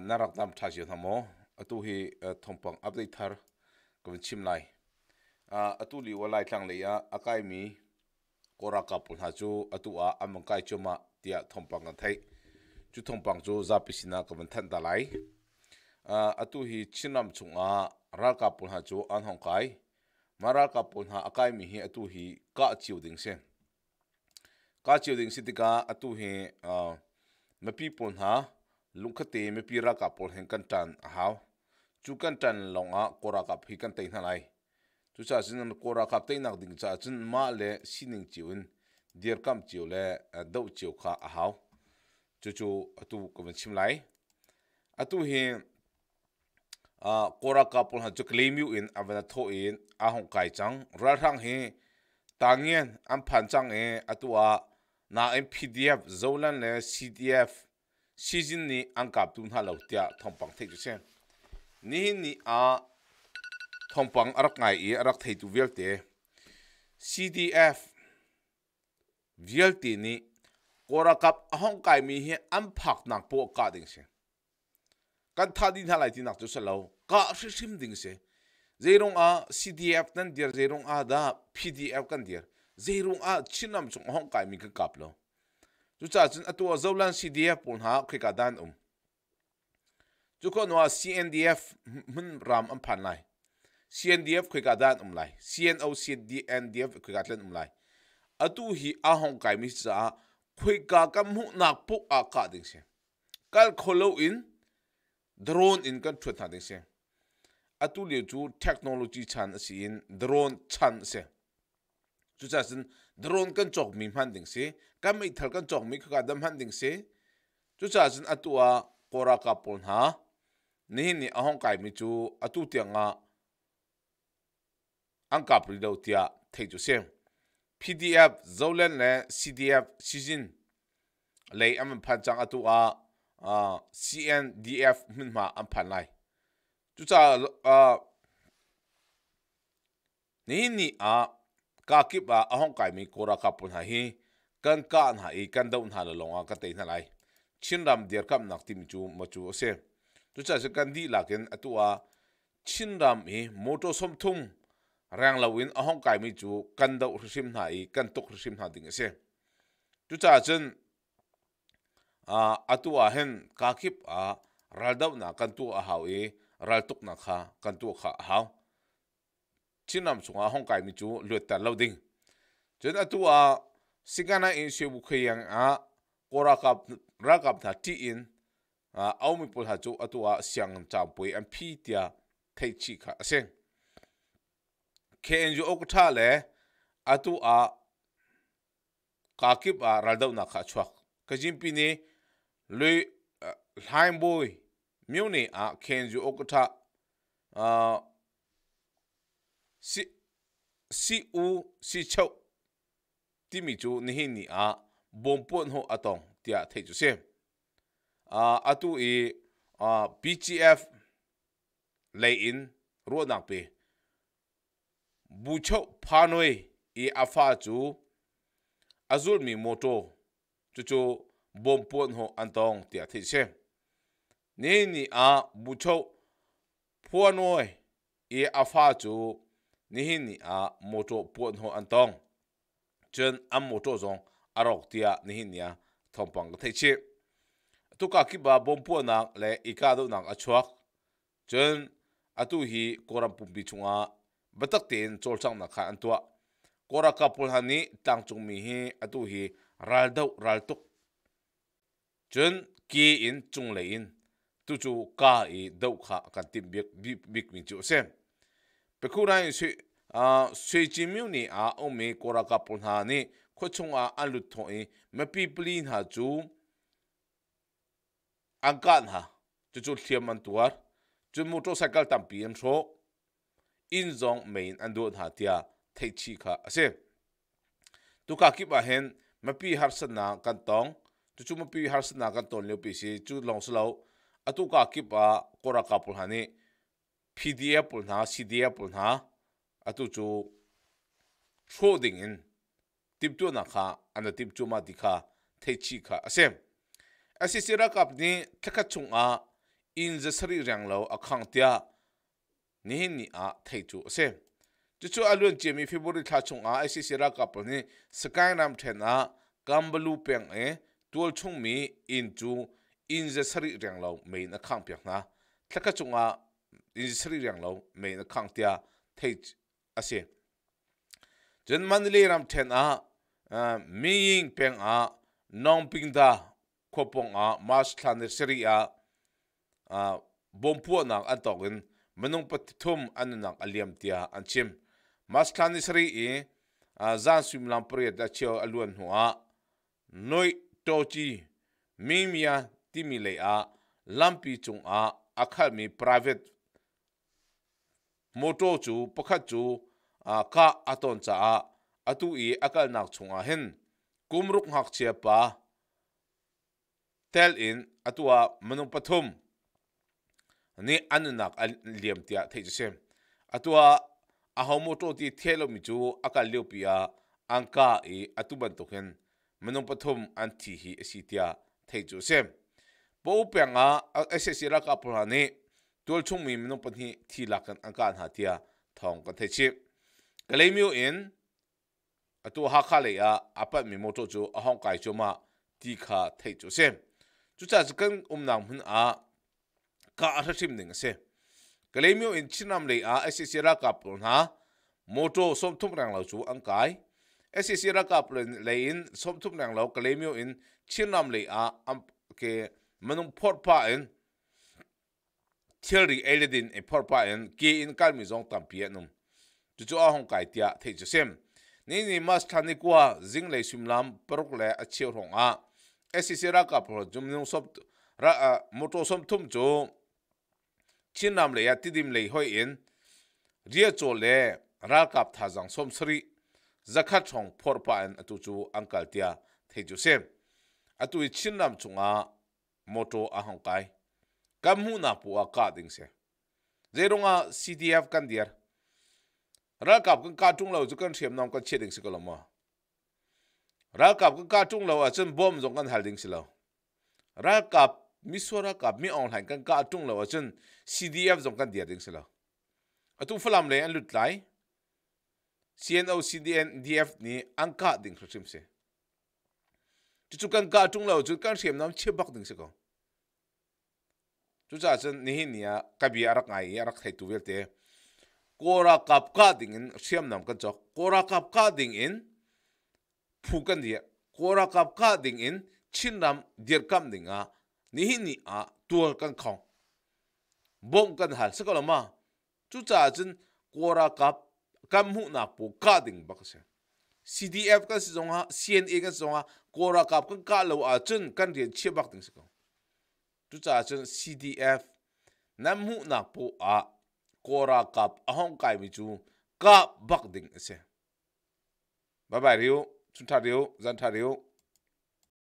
narak dam tha ji thamo atu hi thompang update thar kovin chim lai atu li walai tlang le ya akai mi kora ka pul ha chu atu a amangkai chuma tia thompang kan thai chu thompang chu zapisina kovin than ta lai atu hi chinam chunga ra ka pul ha chu an hong kai mara ka pul ha akai mi hi atu hi ka chiu ding sen ka chiu ding sitika atu hi mapi pul ha ลุงคตีไม่ปีรักับพลเห็นกันจันฮาวจูกันจันลงอ่ะกรากับพี่กันเตยนั่นไงทุกชาตินั้นกรากับเตยนักดิ่งชาตินมาเล่สินิงจิวนเดียร์คำจิวเล่ดาวจิวข้าฮาวจู่จู่ตัวก็เป็นชิมไลอตัวเห็นอ่ากรากับพลหันจุกเลมิวอินอเวนทอินอาหงไก่จังรัฐทางเห็นต่างเงินอันพันจังเออตัวน่า MPDF โซลันเล่ CDF season ni ang kap tun ha lo tia thompang thei chu sen ni hin ni a thompang arak ngai i arak thei tu vel te CDF vel ti ni kora kap ahong kai mi hi am phak nak po ka ding se kan tha din ha lai ti nak chu sa lo ka shi sim ding se zerong a CDF tan dir zerong a da PDF kan dir zerong a chinam chung ahong kai mi ka kap lo Zu zha zun atuwa zou lan CDF pun haa kwe ka dan um. Zu ko nwa CNDF mun ram an pan lai. CNDF kwe ka dan um lai. CNO, CNDF kwe ka tlen um lai. Atu hi ahong kai mi zha kwe ka kam mu nak puk a ka ding se. Kal kolo in, drone in kan chwe ta ding se. Atu liu zu technology chan si in, drone chan se. chuchasin drone kan chok mi man ding se kam ei thal kan chok mi kha dam han ding se chuchasin atua kora ka pon ha ni ni ahong kai mi chu atu tianga angkap ri do tia thei chu sem pdf zolen le cdf sizin lei am phan chang atu a cndf min ma anh phan lại, chu cha ni ni a ka kip a ahong kai mi kora ka pun ha hi kan ka an ha i kan daun ha longa ka te na lai chin ram der kam nak ti mi chu ma chu ase tu cha se kan di la ken atua chin ram hi moto som thum rang lawin ahong kai mi chu kan dau hrisim na i kan tok hrisim na ding ase tu cha chen a atua hen ka kip a raldau na kan tu a hawi raltuk na kha kan tu kha hau chinam chunga hong kai mi chu luta loading chen atu a sikana in se bu khayang a kora kap ra kap tha ti in a au mi pul ha chu tu a siang cham pui an phi tia thai chi kha aseng ke en ju ok tha le atu a kakip a raldau na kha chuak kajim pi ni lui hlaim boy miu ni a ken ju ok tha a si si u si chau ti mi chu ni hin ni a bom pon ho atong tia thei chu se a atu e a pgf lay in ro nak pe bu chau phanoi e afa chu azul mi moto chu chu bom pon ho antong tia thei se ni ni a bu chau phuanoi e afa chu nihin ni a moto puan ho an tong chen am moto zong arok tia nihin ya thompang thai chi tu ka ki ba bom puan nak le ika do nak achuak chen atu hi koram pumbi chunga batak ten chol chang na kha an tua kora ka pul hani tang chung mi hi atu hi ral dau ral tuk chen ki in chung le in tu chu ka i dau kha kan tim bik bik mi chu sem ခုတိုင်းဆွေအာဆွေချီမြို့နေအာအုံမေကိုရာကပွန်ဟာနေခွချုံအာအလုထုံအင်းမပီပလီနာဂျူအကန်ဟာဂျူဂျူလျမန်တူအာဂျူမိုတိုဆိုင်ကယ်တမ်ပီယန်ဆိုအင်းဇုံမိန်အန်ဒိုဟာတယာထိုက်ချီခါအစေဒုကကိပါဟန်မပီဟာဆနာကန်တောင်းဂျူဂျူမပီဟာဆနာကန်တောင်းလေပီစီဂျူလောင်စလောအတုကကိပါကိုရာကပွန်ဟာနေ PDF ပလနာ CDF ပလနာအတူချူချိုဒင်းင်တိပတူနာခာအနတိပချူမတိခာထေချီခာအစမ်အစစ်စရကပ်နိထကချုံအာအင်းဇစရီရံလောအခန့်တျာနိဟင်နီအာထေချူအစမ်ကျချူအလွန်ဂျေမီဖေဗူရီထချုံအာအစစ်စရကပ်နိစကိုင်းရမ်ထေနာကမ်ဘလူပຽງအေတွလချုံမီအင်းချူအင်းဇစရီရံလောမေနအခန့်ပຽງနာထကချုံအာ in sri riang lo me na khang tia thei ase jen manli ram then a mi ying peng a nong ping da khopong a mas thlan sri a a bom pu na an tokin menung pat thum an nak aliam tia an chim mas thlan sri e zan swim lam pre da cheo aluan hua noi tochi mimia timile a lampi chung a akhal mi private moto chu pakhat chu a ka aton cha a atu i akal nak chunga hen kumruk hak chia pa tel in atua manung pathum ni anunak liam tia thei sem atua a homoto ti thelo mi chu akal leopia a n k a i atuban to hen manung pathum an thi hi asitia thei chu sem b o penga asesira ka pulani tual chung mi mnung pan hi thi la kan an kan hatia thong kan the chi kalemiu in atu ha kha le ya apa mi mo to chu a hong kai chu ma ti kha thei chu se chu cha kan um nang hun a ka a thim ning se kalemiu in chinam le a ssc ra ka pon ha mo to som thum rang lo chu an kai ssc ra ka pon le in som thum rang lo kalemiu in chinam le a am ke manung phot pa in thil ri eledin e phorpa en ki in kal mi zong tampi anum chu chu a hong kai tia thei chu sem ni ni mas thani kwa jing lei simlam paruk le a chiu rong a sec ra ka pro jum nung sop ra moto som thum chu chin nam le ya tidim le hoi in ria cho le ra kap tha jang som sri zakha thong phorpa en atu chu angkal tia thei chu sem atu chin nam chunga moto a hong kai kam hu na pu a ka ding se zerunga cdf kan diar ra kap kan ka tung lo zu kan thiam nam kan che ding se ko lama ra kap kan ka tung lo a chen bom zong kan hal ding se lo ra kap mi sora kap mi online han kan ka tung lo a chen cdf zong kan diar ding se lo tu falam le an lut lai cno cdn df ni an ka ding khrim se chu chu kan ka tung lo chu kan thiam nam che bak ding se ko chucha chen nihi niya kabi arak ngayi arak thay tuwil te kora kapka ding in siyam nam kancho kora kapka ding in phukan diya kora kapka ding in chin ram dir kam ding a nihi ni a tuwal kan kong bong kan hal sika lo ma chucha chen kora kap kam hu na po CDF kan si zonga, CNA kan si zonga, kora kap ka lo a kan diya chiya bak ding chu cha chen cdf nam mu na po a kora kap ahong kai mi chu ka bak ding se bye bye riu chun ta riu zan ta riu